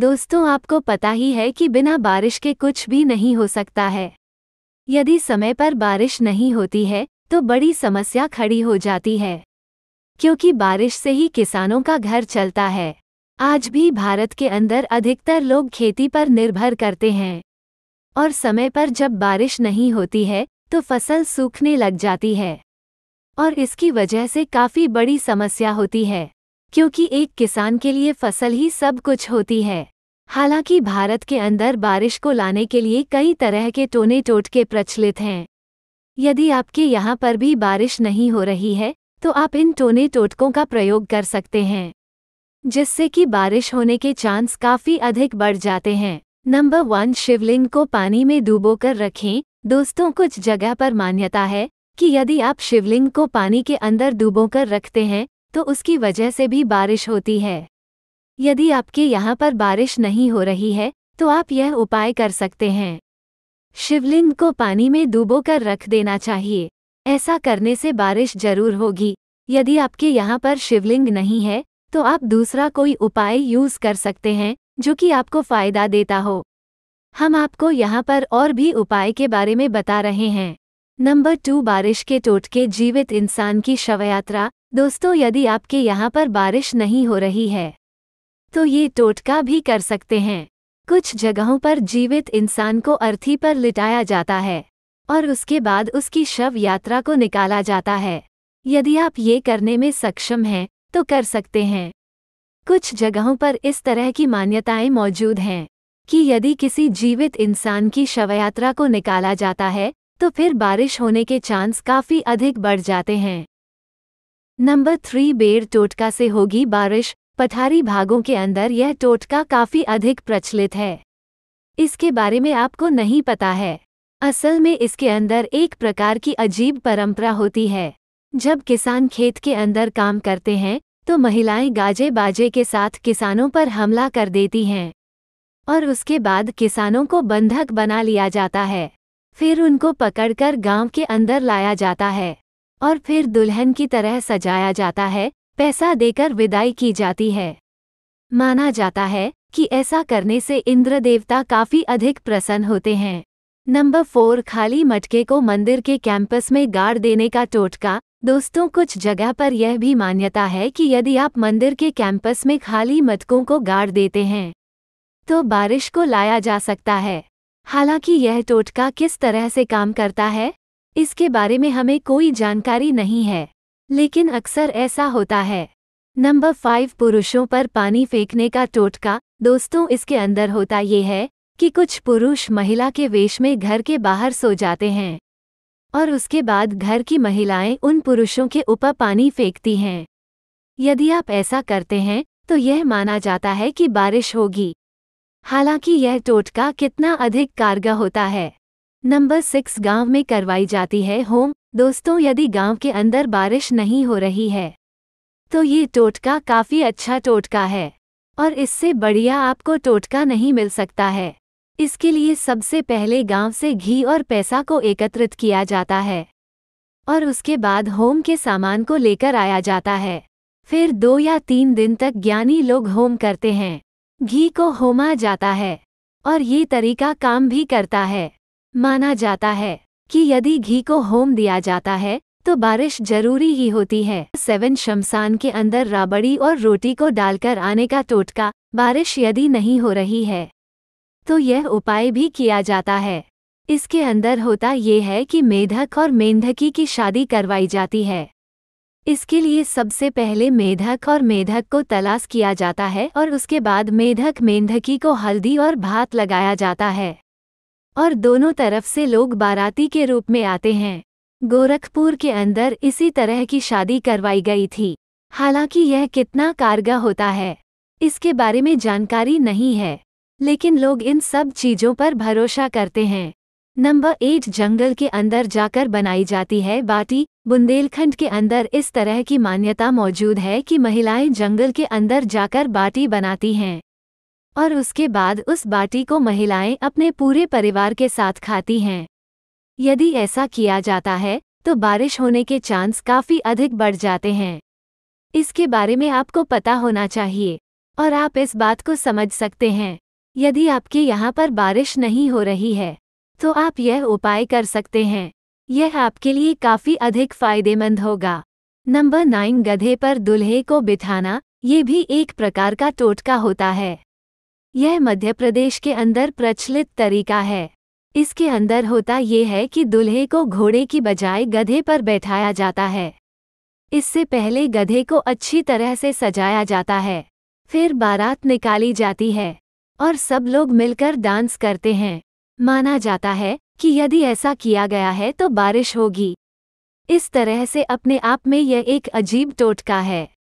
दोस्तों आपको पता ही है कि बिना बारिश के कुछ भी नहीं हो सकता है यदि समय पर बारिश नहीं होती है तो बड़ी समस्या खड़ी हो जाती है क्योंकि बारिश से ही किसानों का घर चलता है आज भी भारत के अंदर अधिकतर लोग खेती पर निर्भर करते हैं और समय पर जब बारिश नहीं होती है तो फसल सूखने लग जाती है और इसकी वजह से काफ़ी बड़ी समस्या होती है क्योंकि एक किसान के लिए फसल ही सब कुछ होती है हालांकि भारत के अंदर बारिश को लाने के लिए कई तरह के टोने टोटके प्रचलित हैं यदि आपके यहाँ पर भी बारिश नहीं हो रही है तो आप इन टोने टोटकों का प्रयोग कर सकते हैं जिससे कि बारिश होने के चांस काफ़ी अधिक बढ़ जाते हैं नंबर वन शिवलिंग को पानी में डूबोकर रखें दोस्तों कुछ जगह पर मान्यता है कि यदि आप शिवलिंग को पानी के अंदर डूबोकर रखते हैं तो उसकी वजह से भी बारिश होती है यदि आपके यहाँ पर बारिश नहीं हो रही है तो आप यह उपाय कर सकते हैं शिवलिंग को पानी में डूबो कर रख देना चाहिए ऐसा करने से बारिश जरूर होगी यदि आपके यहाँ पर शिवलिंग नहीं है तो आप दूसरा कोई उपाय यूज कर सकते हैं जो कि आपको फायदा देता हो हम आपको यहाँ पर और भी उपाय के बारे में बता रहे हैं नंबर टू बारिश के टोटके जीवित इंसान की शवयात्रा दोस्तों यदि आपके यहाँ पर बारिश नहीं हो रही है तो ये टोटका भी कर सकते हैं कुछ जगहों पर जीवित इंसान को अर्थी पर लिटाया जाता है और उसके बाद उसकी शव यात्रा को निकाला जाता है यदि आप ये करने में सक्षम हैं तो कर सकते हैं कुछ जगहों पर इस तरह की मान्यताएं मौजूद हैं कि यदि किसी जीवित इंसान की शवयात्रा को निकाला जाता है तो फिर बारिश होने के चांस काफ़ी अधिक बढ़ जाते हैं नंबर थ्री बेर टोटका से होगी बारिश पठारी भागों के अंदर यह टोटका काफ़ी अधिक प्रचलित है इसके बारे में आपको नहीं पता है असल में इसके अंदर एक प्रकार की अजीब परंपरा होती है जब किसान खेत के अंदर काम करते हैं तो महिलाएं गाजे बाजे के साथ किसानों पर हमला कर देती हैं और उसके बाद किसानों को बंधक बना लिया जाता है फिर उनको पकड़कर गांव के अंदर लाया जाता है और फिर दुल्हन की तरह सजाया जाता है पैसा देकर विदाई की जाती है माना जाता है कि ऐसा करने से इंद्र देवता काफी अधिक प्रसन्न होते हैं नंबर फोर खाली मटके को मंदिर के कैंपस में गाड़ देने का टोटका दोस्तों कुछ जगह पर यह भी मान्यता है कि यदि आप मंदिर के कैंपस में खाली मटकों को गाड़ देते हैं तो बारिश को लाया जा सकता है हालांकि यह टोटका किस तरह से काम करता है इसके बारे में हमें कोई जानकारी नहीं है लेकिन अक्सर ऐसा होता है नंबर फाइव पुरुषों पर पानी फेंकने का टोटका दोस्तों इसके अंदर होता ये है कि कुछ पुरुष महिला के वेश में घर के बाहर सो जाते हैं और उसके बाद घर की महिलाएं उन पुरुषों के ऊपर पानी फेंकती हैं यदि आप ऐसा करते हैं तो यह माना जाता है कि बारिश होगी हालांकि यह टोटका कितना अधिक कारगर होता है नंबर सिक्स गांव में करवाई जाती है होम दोस्तों यदि गांव के अंदर बारिश नहीं हो रही है तो ये टोटका काफ़ी अच्छा टोटका है और इससे बढ़िया आपको टोटका नहीं मिल सकता है इसके लिए सबसे पहले गांव से घी और पैसा को एकत्रित किया जाता है और उसके बाद होम के सामान को लेकर आया जाता है फिर दो या तीन दिन तक ज्ञानी लोग होम करते हैं घी को होमा जाता है और ये तरीका काम भी करता है माना जाता है कि यदि घी को होम दिया जाता है तो बारिश जरूरी ही होती है सेवन शमशान के अंदर राबड़ी और रोटी को डालकर आने का टोटका बारिश यदि नहीं हो रही है तो यह उपाय भी किया जाता है इसके अंदर होता ये है कि मेधक और मेंढकी की शादी करवाई जाती है इसके लिए सबसे पहले मेधक और मेधक को तलाश किया जाता है और उसके बाद मेधक मेंढकी को हल्दी और भात लगाया जाता है और दोनों तरफ से लोग बाराती के रूप में आते हैं गोरखपुर के अंदर इसी तरह की शादी करवाई गई थी हालांकि यह कितना कारगा होता है इसके बारे में जानकारी नहीं है लेकिन लोग इन सब चीज़ों पर भरोसा करते हैं नंबर एट जंगल के अंदर जाकर बनाई जाती है बाटी बुंदेलखंड के अंदर इस तरह की मान्यता मौजूद है कि महिलाएं जंगल के अंदर जाकर बाटी बनाती हैं और उसके बाद उस बाटी को महिलाएं अपने पूरे परिवार के साथ खाती हैं यदि ऐसा किया जाता है तो बारिश होने के चांस काफ़ी अधिक बढ़ जाते हैं इसके बारे में आपको पता होना चाहिए और आप इस बात को समझ सकते हैं यदि आपके यहाँ पर बारिश नहीं हो रही है तो आप यह उपाय कर सकते हैं यह आपके लिए काफ़ी अधिक फायदेमंद होगा नंबर नाइन गधे पर दुल्हे को बिठाना ये भी एक प्रकार का टोटका होता है यह मध्य प्रदेश के अंदर प्रचलित तरीका है इसके अंदर होता ये है कि दुल्हे को घोड़े की बजाय गधे पर बैठाया जाता है इससे पहले गधे को अच्छी तरह से सजाया जाता है फिर बारात निकाली जाती है और सब लोग मिलकर डांस करते हैं माना जाता है कि यदि ऐसा किया गया है तो बारिश होगी इस तरह से अपने आप में यह एक अजीब टोटका है